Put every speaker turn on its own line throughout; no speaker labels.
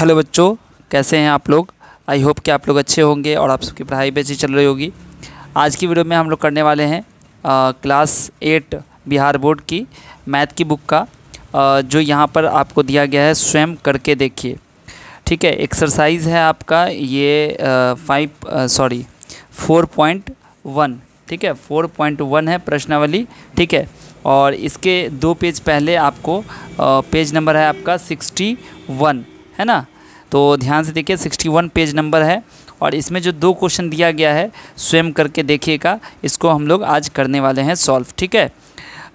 hello बच्चों कैसे हैं आप लोग आई होप कि आप लोग अच्छे होंगे और आप सबकी पढ़ाई भी अच्छी चल रही होगी आज की वीडियो में हम लोग करने वाले हैं आ, क्लास एट बिहार बोर्ड की मैथ की बुक का आ, जो यहाँ पर आपको दिया गया है स्वयं करके देखिए ठीक है एक्सरसाइज है आपका ये five sorry four point one ठीक है फोर पॉइंट वन है प्रश्नावली ठीक है और इसके दो पेज पहले आपको आ, पेज नंबर है आपका सिक्सटी वन है ना तो ध्यान से देखिए 61 पेज नंबर है और इसमें जो दो क्वेश्चन दिया गया है स्वयं करके देखिएगा इसको हम लोग आज करने वाले हैं सॉल्व ठीक है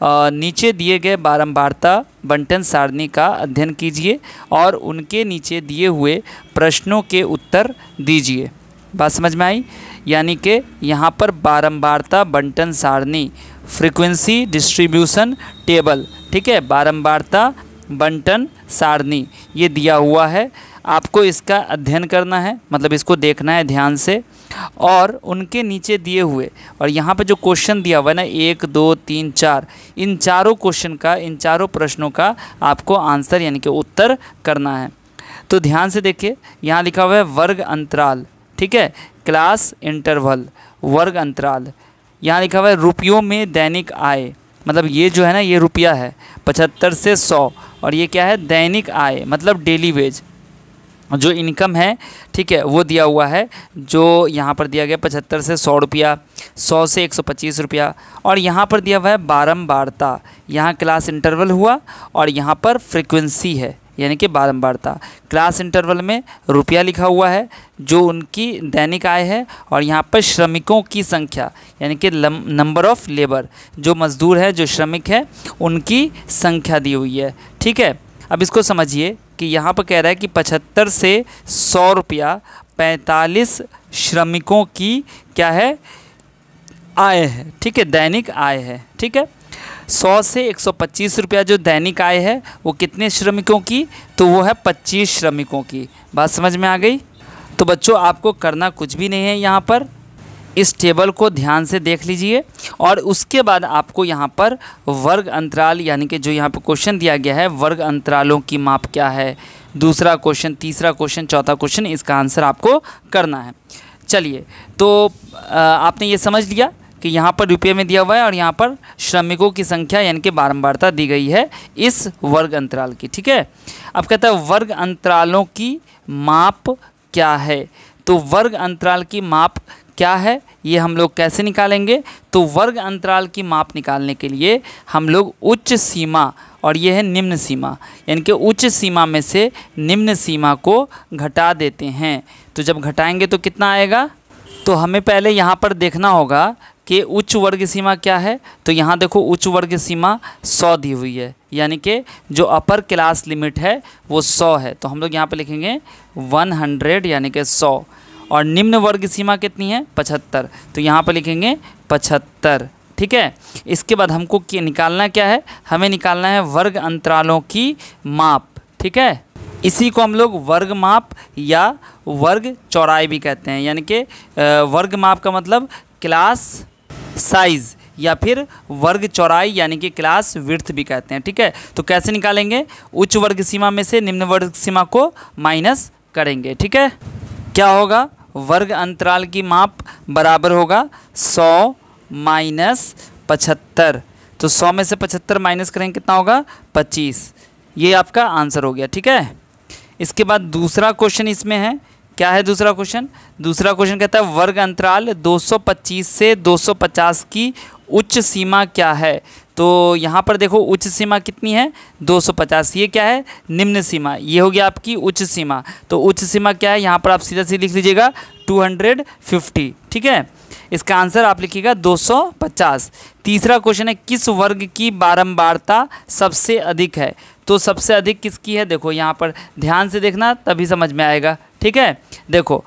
आ, नीचे दिए गए बारंबारता बंटन सारणी का अध्ययन कीजिए और उनके नीचे दिए हुए प्रश्नों के उत्तर दीजिए बात समझ में आई यानी कि यहाँ पर बारंबारता बंटन सारणी फ्रीक्वेंसी डिस्ट्रीब्यूशन टेबल ठीक है बारंबारता बंटन सारणी ये दिया हुआ है आपको इसका अध्ययन करना है मतलब इसको देखना है ध्यान से और उनके नीचे दिए हुए और यहाँ पर जो क्वेश्चन दिया हुआ है ना एक दो तीन चार इन चारों क्वेश्चन का इन चारों प्रश्नों का आपको आंसर यानी कि उत्तर करना है तो ध्यान से देखिए यहाँ लिखा हुआ है वर्ग अंतराल ठीक है क्लास इंटरवल वर्ग अंतराल यहाँ लिखा हुआ है रुपयों में दैनिक आय मतलब ये जो है ना ये रुपया है पचहत्तर से सौ और ये क्या है दैनिक आय मतलब डेली वेज जो इनकम है ठीक है वो दिया हुआ है जो यहाँ पर दिया गया पचहत्तर से सौ रुपया सौ से एक सौ पच्चीस रुपया और यहाँ पर दिया हुआ है बारम्बारता यहाँ क्लास इंटरवल हुआ और यहाँ पर फ्रिक्वेंसी है यानी कि बारम्बारता क्लास इंटरवल में रुपया लिखा हुआ है जो उनकी दैनिक आय है और यहाँ पर श्रमिकों की संख्या यानी कि नंबर ऑफ़ लेबर जो मज़दूर है जो श्रमिक है उनकी संख्या दी हुई है ठीक है अब इसको समझिए कि यहाँ पर कह रहा है कि पचहत्तर से सौ रुपया पैंतालीस श्रमिकों की क्या है आय है ठीक है दैनिक आय है ठीक है सौ से एक सौ पच्चीस रुपया जो दैनिक आय है वो कितने श्रमिकों की तो वो है पच्चीस श्रमिकों की बात समझ में आ गई तो बच्चों आपको करना कुछ भी नहीं है यहाँ पर इस टेबल को ध्यान से देख लीजिए और उसके बाद आपको यहाँ पर वर्ग अंतराल यानी कि जो यहाँ पर क्वेश्चन दिया गया है वर्ग अंतरालों की माप क्या है दूसरा क्वेश्चन तीसरा क्वेश्चन चौथा क्वेश्चन इसका आंसर आपको करना है चलिए तो आपने ये समझ लिया कि यहाँ पर रुपये में दिया हुआ है और यहाँ पर श्रमिकों की संख्या यानी कि बारंबारता दी गई है इस वर्ग अंतराल की ठीक है अब कहता है वर्ग अंतरालों की माप क्या है तो वर्ग अंतराल की माप क्या है ये हम लोग कैसे निकालेंगे तो वर्ग अंतराल की माप निकालने के लिए हम लोग उच्च सीमा और ये है निम्न सीमा यानी कि उच्च सीमा में से निम्न सीमा को घटा देते हैं तो जब घटाएंगे तो कितना आएगा तो हमें पहले यहाँ पर देखना होगा कि उच्च वर्ग सीमा क्या है तो यहाँ देखो उच्च वर्ग सीमा सौ दी हुई है यानी कि जो अपर क्लास लिमिट है वो सौ है तो हम लोग यहाँ पर लिखेंगे वन हंड्रेड यानी कि सौ और निम्न वर्ग सीमा कितनी है पचहत्तर तो यहाँ पर लिखेंगे पचहत्तर ठीक है इसके बाद हमको निकालना क्या है हमें निकालना है वर्ग अंतरालों की माप ठीक है इसी को हम लोग वर्ग माप या वर्ग चौड़ाई भी कहते हैं यानी कि वर्ग माप का मतलब क्लास साइज़ या फिर वर्ग चौड़ाई यानी कि क्लास विर्थ भी कहते हैं ठीक है तो कैसे निकालेंगे उच्च वर्ग सीमा में से निम्न वर्ग सीमा को माइनस करेंगे ठीक है क्या होगा वर्ग अंतराल की माप बराबर होगा सौ माइनस पचहत्तर तो सौ में से पचहत्तर माइनस करेंगे कितना होगा पच्चीस ये आपका आंसर हो गया ठीक है इसके बाद दूसरा क्वेश्चन इसमें है क्या है दूसरा क्वेश्चन दूसरा क्वेश्चन कहता है वर्ग अंतराल 225 से 250 की उच्च सीमा क्या है तो यहाँ पर देखो उच्च सीमा कितनी है 250 ये क्या है निम्न सीमा ये हो गया आपकी उच्च सीमा तो उच्च सीमा क्या है यहाँ पर आप सीधा सीधा लिख लीजिएगा 250 ठीक है इसका आंसर आप लिखिएगा 250 तीसरा क्वेश्चन है किस वर्ग की बारंबारता सबसे अधिक है तो सबसे अधिक किसकी है देखो यहाँ पर ध्यान से देखना तभी समझ में आएगा ठीक है देखो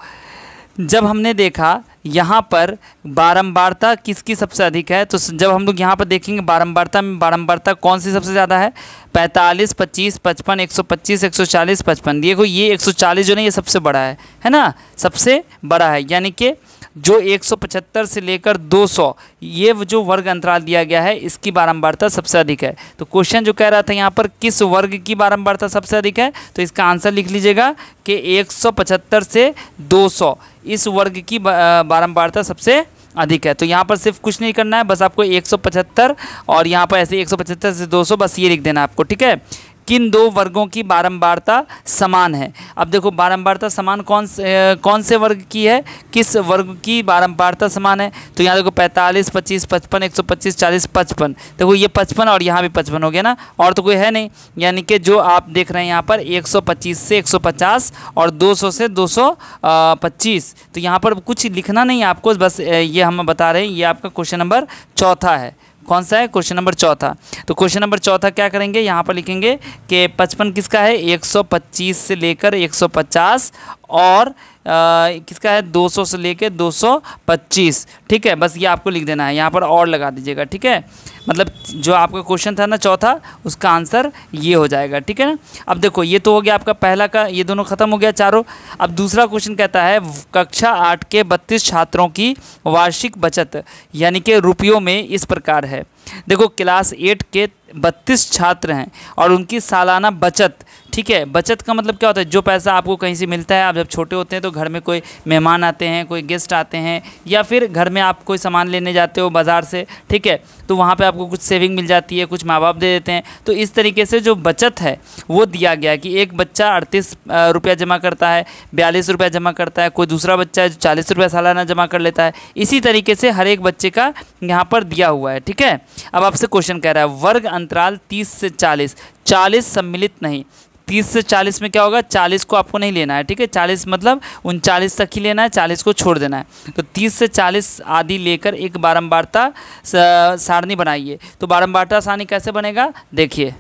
जब हमने देखा यहाँ पर बारंबारता किसकी सबसे अधिक है तो जब हम लोग यहाँ पर देखेंगे बारंबारता में बारंबारता कौन सी सबसे ज़्यादा है पैंतालीस पच्चीस पचपन एक सौ पच्चीस एक सौ चालीस पचपन देखो ये एक सौ चालीस जो ना ये सबसे बड़ा है है ना सबसे बड़ा है यानी कि जो 175 से लेकर 200 ये जो वर्ग अंतराल दिया गया है इसकी बारंबारता सबसे अधिक है तो क्वेश्चन जो कह रहा था यहाँ पर किस वर्ग की बारंबारता सबसे अधिक है तो इसका आंसर लिख लीजिएगा कि 175 से 200 इस वर्ग की बारंबारता सबसे अधिक है तो यहाँ पर सिर्फ कुछ नहीं करना है बस आपको 175 और यहाँ पर ऐसे 175 से 200 बस ये लिख देना आपको ठीक है किन दो वर्गों की बारंबारता समान है अब देखो बारंबारता समान कौन से कौन से वर्ग की है किस वर्ग की बारंबारता समान है तो यहाँ देखो पैंतालीस पच्चीस पचपन एक सौ पच्चीस चालीस पचपन देखो ये पचपन और यहाँ भी पचपन हो गया ना और तो कोई है नहीं यानी कि जो आप देख रहे हैं यहाँ पर एक सौ पच्चीस से एक सौ पचास और दो सौ से दो सौ पच्चीस तो यहाँ पर कुछ लिखना नहीं आपको बस ये हम बता रहे हैं ये आपका क्वेश्चन नंबर चौथा है कौन सा है क्वेश्चन नंबर चौथा तो क्वेश्चन नंबर चौथा क्या करेंगे यहाँ पर लिखेंगे कि पचपन किसका है एक से लेकर एक और किसका है 200 से लेके 225 ठीक है बस ये आपको लिख देना है यहाँ पर और लगा दीजिएगा ठीक है मतलब जो आपका क्वेश्चन था ना चौथा उसका आंसर ये हो जाएगा ठीक है ना अब देखो ये तो हो गया आपका पहला का ये दोनों ख़त्म हो गया चारों अब दूसरा क्वेश्चन कहता है कक्षा आठ के बत्तीस छात्रों की वार्षिक बचत यानी कि रुपयों में इस प्रकार है देखो क्लास एट के बत्तीस छात्र हैं और उनकी सालाना बचत ठीक है बचत का मतलब क्या होता है जो पैसा आपको कहीं से मिलता है आप जब छोटे होते हैं तो घर में कोई मेहमान आते हैं कोई गेस्ट आते हैं या फिर घर में आप कोई सामान लेने जाते हो बाज़ार से ठीक है तो वहाँ पर आपको कुछ सेविंग मिल जाती है कुछ माँ बाप दे देते हैं तो इस तरीके से जो बचत है वो दिया गया कि एक बच्चा अड़तीस रुपया जमा करता है बयालीस रुपया जमा करता है कोई दूसरा बच्चा है जो चालीस रुपया सालाना जमा कर लेता है इसी तरीके से हर एक बच्चे का यहाँ पर दिया हुआ है ठीक है अब आपसे क्वेश्चन कह रहा है वर्ग अंतराल तीस से चालीस चालीस सम्मिलित नहीं तीस से चालीस में क्या होगा चालीस को आपको नहीं लेना है ठीक है चालीस मतलब उनचालीस तक ही लेना है चालीस को छोड़ देना है तो तीस से चालीस आदि लेकर एक बारम्बारता सारणी बनाइए तो बारम्बारता सारणी कैसे बनेगा देखिए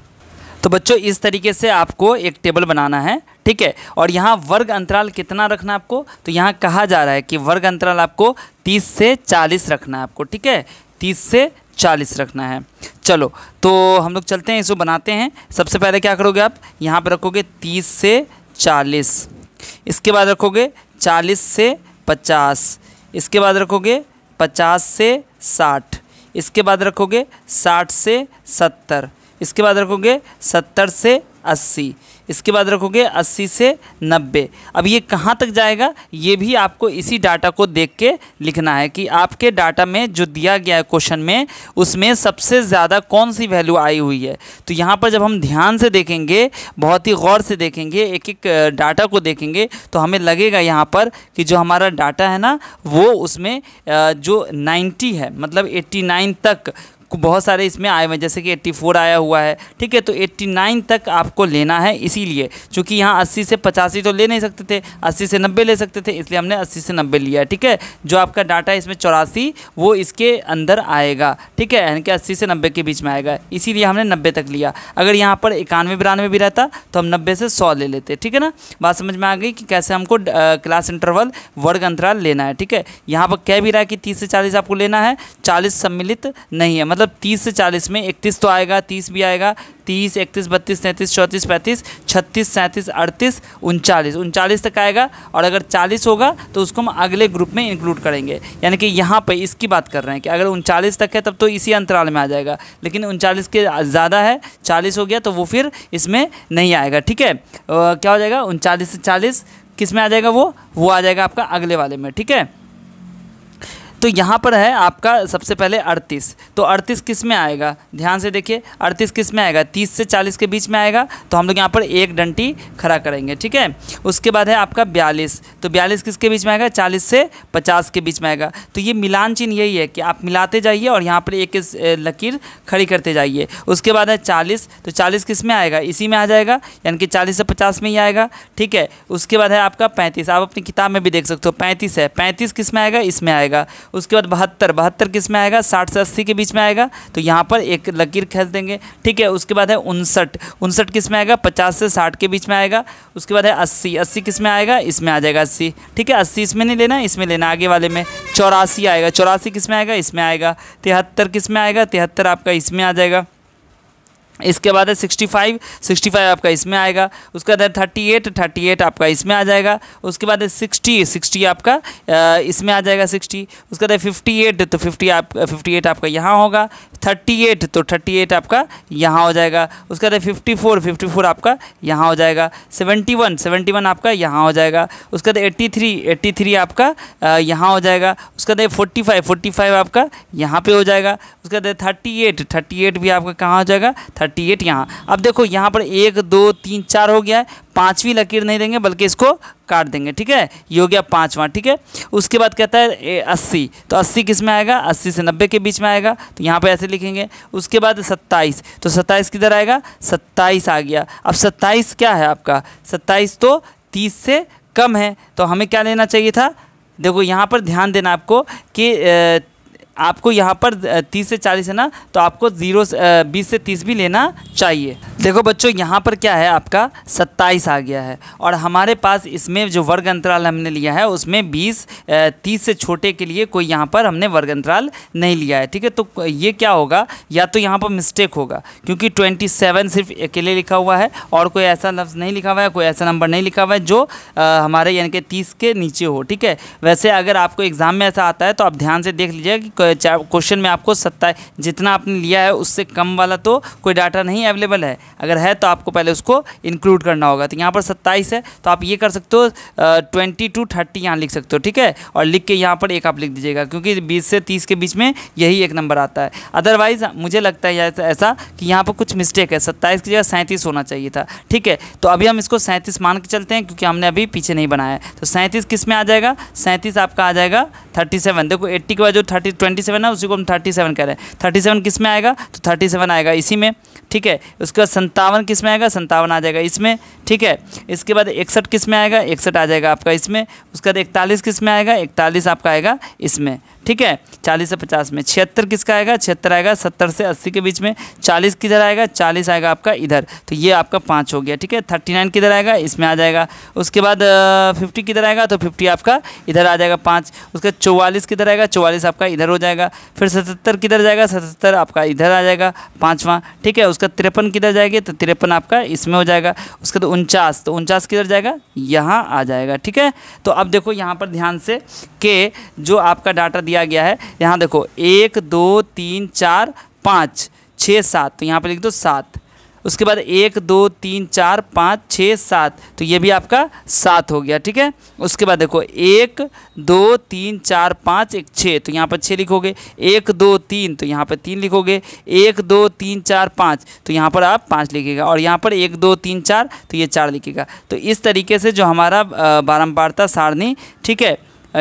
तो बच्चों इस तरीके से आपको एक टेबल बनाना है ठीक है और यहाँ वर्ग अंतराल कितना रखना आपको तो यहाँ कहा जा रहा है कि वर्ग अंतराल आपको तीस से चालीस रखना है आपको ठीक है तीस से चालीस रखना है चलो तो हम लोग चलते हैं इसको बनाते हैं सबसे पहले क्या करोगे आप यहाँ पर रखोगे तीस से चालीस इसके बाद रखोगे चालीस से पचास इसके बाद रखोगे पचास से साठ इसके बाद रखोगे साठ से सत्तर इसके बाद रखोगे सत्तर से अस्सी इसके बाद रखोगे अस्सी से नब्बे अब ये कहाँ तक जाएगा ये भी आपको इसी डाटा को देख के लिखना है कि आपके डाटा में जो दिया गया है क्वेश्चन में उसमें सबसे ज़्यादा कौन सी वैल्यू आई हुई है तो यहाँ पर जब हम ध्यान से देखेंगे बहुत ही गौर से देखेंगे एक एक डाटा को देखेंगे तो हमें लगेगा यहाँ पर कि जो हमारा डाटा है ना वो उसमें जो नाइन्टी है मतलब एट्टी तक बहुत सारे इसमें आए हुए हैं जैसे कि 84 आया हुआ है ठीक है तो 89 तक आपको लेना है इसीलिए चूँकि यहाँ 80 से पचासी तो ले नहीं सकते थे 80 से 90 ले सकते थे इसलिए हमने 80 से 90 लिया है ठीक है जो आपका डाटा इसमें चौरासी वो इसके अंदर आएगा ठीक है यानी कि अस्सी से नब्बे के बीच में आएगा इसीलिए हमने नब्बे तक लिया अगर यहाँ पर इक्यानवे बिरानवे भी रहता तो हम नब्बे से सौ ले लेते ठीक है ना बात समझ में आ गई कि कैसे हमको क्लास इंटरवल वर्ग अंतराल लेना है ठीक है यहाँ पर कह भी रहा है कि तीस से चालीस आपको लेना है चालीस सम्मिलित नहीं है मतलब मतलब तीस से चालीस में इकतीस तो आएगा तीस भी आएगा तीस इकतीस बत्तीस तैंतीस चौंतीस पैंतीस छत्तीस सैंतीस अड़तीस उनचालीस उनचालीस तक आएगा और अगर चालीस होगा तो उसको हम अगले ग्रुप में इंक्लूड करेंगे यानी कि यहाँ पर इसकी बात कर रहे हैं कि अगर उनचालीस तक है तब तो इसी अंतराल में आ जाएगा लेकिन उनचालीस के ज़्यादा है चालीस हो गया तो वो फिर इसमें नहीं आएगा ठीक है क्या हो जाएगा उनचालीस से चालीस किस में आ जाएगा वो वो आ जाएगा आपका अगले वाले में ठीक है तो यहाँ पर है आपका सबसे पहले अड़तीस तो अड़तीस किस में आएगा ध्यान से देखिए अड़तीस किस में आएगा तीस से चालीस के बीच में आएगा तो हम लोग यहाँ पर एक डंटी खड़ा करेंगे ठीक है उसके बाद है आपका बयालीस तो बयालीस किसके बीच में आएगा चालीस से पचास के बीच में आएगा तो ये मिलान चिन्ह यही है कि आप मिलाते जाइए और यहाँ पर एक लकीर खड़ी करते जाइए उसके बाद है चालीस तो चालीस किस में आएगा इसी में आ जाएगा यानी कि चालीस से पचास में ही आएगा ठीक है उसके बाद है आपका पैंतीस आप अपनी किताब में भी देख सकते हो पैंतीस है पैंतीस किस में आएगा इसमें आएगा उसके बाद बहत्तर बहत्तर किस में आएगा साठ से अस्सी के बीच में आएगा तो यहाँ पर एक लकीर खेच देंगे ठीक है उसके बाद है उनसठ उनसठ किस में आएगा पचास से साठ के बीच में आएगा उसके बाद है अस्सी अस्सी किस में आएगा इसमें आ जाएगा अस्सी ठीक है अस्सी इसमें नहीं लेना इसमें लेना आगे वाले में चौरासी आएगा चौरासी किस में आएगा इसमें आएगा तिहत्तर किस में आएगा तिहत्तर आपका इसमें आ जाएगा इसके बाद है सिक्सटी फाइव फाइव आपका इसमें आएगा उसके बाद है थर्टी एट थर्टी एट आपका इसमें आ जाएगा उसके बाद है सिक्सटी सिक्सटी आपका इसमें आ जाएगा सिक्सटी उसके बाद है फिफ्टी एट तो फिफ्टी आप फिफ्टी एट आपका यहाँ होगा थर्टी एट तो थर्टी एट आपका यहाँ हो जाएगा उसके बाद है फिफ्टी फोर फिफ्टी फोर आपका यहाँ हो जाएगा 71, वन वन आपका यहाँ हो जाएगा उसके बाद एट्टी थ्री एट्टी थ्री आपका यहाँ हो जाएगा उसके बाद फोर्टी फाइव फोर्टी फाइव आपका यहाँ पर हो जाएगा उसके बाद थर्टी एट थर्टी एट भी आपका कहाँ हो जाएगा थर्टी एट यहाँ अब देखो यहाँ पर एक दो तीन चार हो गया है पाँचवीं लकीर नहीं देंगे बल्कि इसको काट देंगे ठीक है ये हो गया पाँचवा ठीक है उसके बाद कहता है अस्सी तो अस्सी किस में आएगा अस्सी से नब्बे के बीच में आएगा तो यहाँ पर ऐसे लिखेंगे उसके बाद सत्ताईस तो सत्ताईस किधर आएगा सत्ताईस आ गया अब सत्ताईस क्या है आपका सत्ताईस तो तीस से कम है तो हमें क्या लेना चाहिए था देखो यहाँ पर ध्यान देना आपको कि आपको यहाँ पर तीस से चालीस है ना तो आपको ज़ीरो बीस से तीस भी लेना चाहिए देखो बच्चों यहाँ पर क्या है आपका सत्ताईस आ गया है और हमारे पास इसमें जो वर्ग अंतराल हमने लिया है उसमें बीस तीस से छोटे के लिए कोई यहाँ पर हमने वर्ग अंतराल नहीं लिया है ठीक है तो ये क्या होगा या तो यहाँ पर मिस्टेक होगा क्योंकि ट्वेंटी सेवन सिर्फ अकेले लिखा हुआ है और कोई ऐसा लफ्ज़ नहीं लिखा हुआ है कोई ऐसा नंबर नहीं लिखा हुआ है जो हमारे यानी कि तीस के नीचे हो ठीक है वैसे अगर आपको एग्ज़ाम में ऐसा आता है तो आप ध्यान से देख लीजिएगा कि क्वेश्चन में आपको सत्ता जितना आपने लिया है उससे कम वाला तो कोई डाटा नहीं अवेलेबल है अगर है तो आपको पहले उसको इंक्लूड करना होगा तो यहाँ पर सत्ताईस है तो आप ये कर सकते हो ट्वेंटी टू थर्टी यहाँ लिख सकते हो ठीक है और लिख के यहाँ पर एक आप लिख दीजिएगा क्योंकि बीस से तीस के बीच में यही एक नंबर आता है अदरवाइज़ मुझे लगता है ऐसा कि यहाँ पर कुछ मिस्टेक है सत्ताईस की जगह सैंतीस होना चाहिए था ठीक है तो अभी हम इसको सैंतीस मान के चलते हैं क्योंकि हमने अभी पीछे नहीं बनाया है तो सैंतीस किस में आ जाएगा सैंतीस आपका आ जाएगा थर्टी सेवन देखो एट्टी के बाद जो थर्टी ट्वेंटी ट्वेंटी सेवन है उसी को हम थर्टी सेवन कह रहे हैं थर्टी सेवन किस में आएगा तो थर्टी सेवन आएगा इसी में ठीक है उसके बाद संतावन किस में आएगा संतावन आ जाएगा इसमें ठीक है इसके बाद इकसठ किस में आएगा इकसठ आ जाएगा आपका इसमें उसके बाद इकतालीस किस में आएगा इकतालीस आपका आएगा इसमें ठीक है चालीस से पचास में छिहत्तर किसका आएगा छिहत्तर आएगा सत्तर से अस्सी के बीच में चालीस किधर आएगा चालीस आएगा आपका इधर तो ये आपका पाँच हो गया ठीक है थर्टी नाइन किधर आएगा इसमें आ जाएगा उसके बाद फिफ्टी किधर आएगा तो फिफ्टी आपका इधर आ जाएगा पाँच उसके बाद चौवालीस किधर आएगा चौवालीस आपका इधर हो जाएगा जाएगा फिर सतहत्तर किधर जाएगा सतहत्तर आपका इधर आ जाएगा पाँचवा ठीक है उसका तिरपन किधर जाएगी तो तिरपन आपका इसमें हो जाएगा उसका तो उनचास तो उनचास किधर जाएगा यहाँ आ जाएगा ठीक है तो अब देखो यहाँ पर ध्यान से के जो आपका डाटा दिया गया है यहाँ देखो एक दो तीन चार पाँच छः सात तो यहाँ पर लिख दो सात उसके बाद एक दो तीन चार पाँच छः सात तो ये भी आपका सात हो गया ठीक है उसके बाद देखो एक दो तीन चार पाँच एक छः तो यहाँ पर छः लिखोगे एक दो तीन तो यहाँ पर तीन लिखोगे एक दो तीन चार पाँच तो यहाँ पर आप पाँच लिखेगा और यहाँ पर एक दो तीन चार तो ये चार लिखेगा तो इस तरीके से जो हमारा बारम्बारता सारणी ठीक है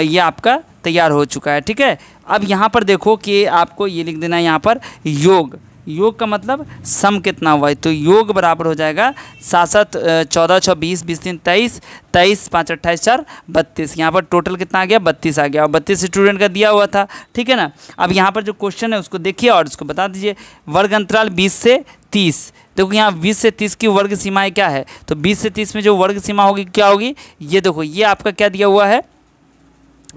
ये आपका तैयार हो चुका है ठीक है अब यहाँ पर देखो कि आपको ये लिख देना है यहाँ पर योग योग का मतलब सम कितना हुआ है तो योग बराबर हो जाएगा सात सात चौदह छः बीस बीस तीन तेईस तेईस पाँच अट्ठाईस चार बत्तीस यहाँ पर टोटल कितना आ गया बत्तीस आ गया और बत्तीस स्टूडेंट का दिया हुआ था ठीक है ना अब यहाँ पर जो क्वेश्चन है उसको देखिए और उसको बता दीजिए वर्ग अंतराल बीस से तीस देखो यहाँ बीस से तीस की वर्ग सीमाएँ क्या है तो बीस से तीस में जो वर्ग सीमा होगी क्या होगी ये देखो ये आपका क्या दिया हुआ है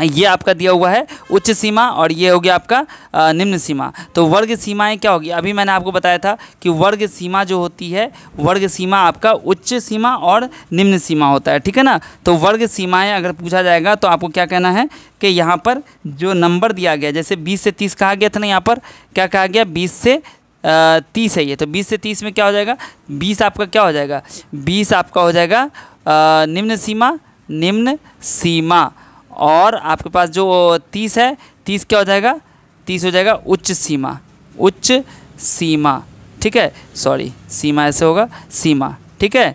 ये आपका दिया हुआ है उच्च सीमा और ये हो गया आपका निम्न सीमा तो वर्ग सीमाएं क्या होगी अभी मैंने आपको बताया था कि वर्ग सीमा जो होती है वर्ग सीमा आपका उच्च सीमा और निम्न सीमा होता है ठीक है ना तो वर्ग सीमाएं अगर पूछा जाएगा तो आपको क्या कहना है कि यहाँ पर जो नंबर दिया गया जैसे बीस से तीस कहा गया था ना यहाँ पर क्या कहा गया बीस से तीस है ये तो बीस से तीस में क्या हो जाएगा बीस आपका क्या हो जाएगा बीस आपका हो जाएगा निम्न सीमा निम्न सीमा और आपके पास जो तीस है तीस क्या हो जाएगा तीस हो जाएगा उच्च सीमा उच्च सीमा ठीक है सॉरी सीमा ऐसे होगा सीमा ठीक है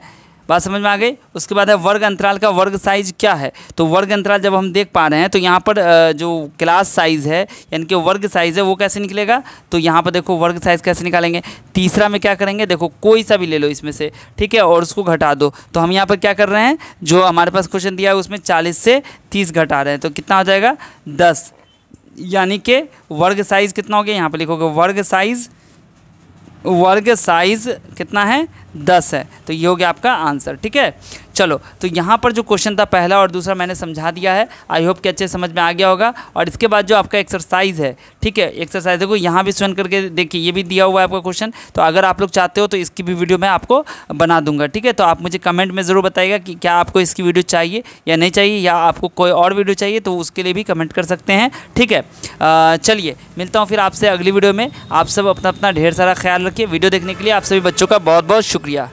बात समझ में आ गई उसके बाद है वर्ग अंतराल का वर्ग साइज क्या है तो वर्ग अंतराल जब हम देख पा रहे हैं तो यहाँ पर जो क्लास साइज है यानी कि वर्ग साइज है वो कैसे निकलेगा तो यहाँ पर देखो वर्ग साइज कैसे निकालेंगे तीसरा में क्या करेंगे देखो कोई सा भी ले लो इसमें से ठीक है और उसको घटा दो तो हम यहाँ पर क्या कर रहे हैं जो हमारे पास क्वेश्चन दिया है उसमें चालीस से तीस घटा रहे हैं तो कितना हो जाएगा दस यानी कि वर्ग साइज़ कितना हो गया यहाँ पर लिखोगे वर्ग साइज़ वर्ग साइज कितना है दस है तो ये हो गया आपका आंसर ठीक है चलो तो यहाँ पर जो क्वेश्चन था पहला और दूसरा मैंने समझा दिया है आई होप कि अच्छे समझ में आ गया होगा और इसके बाद जो आपका एक्सरसाइज है ठीक है एक्सरसाइज देखो यहाँ भी स्वयं करके देखिए ये भी दिया हुआ है आपका क्वेश्चन तो अगर आप लोग चाहते हो तो इसकी भी वीडियो मैं आपको बना दूंगा ठीक है तो आप मुझे कमेंट में ज़रूर बताइएगा कि क्या आपको इसकी वीडियो चाहिए या नहीं चाहिए या आपको कोई और वीडियो चाहिए तो उसके लिए भी कमेंट कर सकते हैं ठीक है चलिए मिलता हूँ फिर आपसे अगली वीडियो में आप सब अपना अपना ढेर सारा ख्याल रखिए वीडियो देखने के लिए आप सभी बच्चों का बहुत बहुत शुक्रिया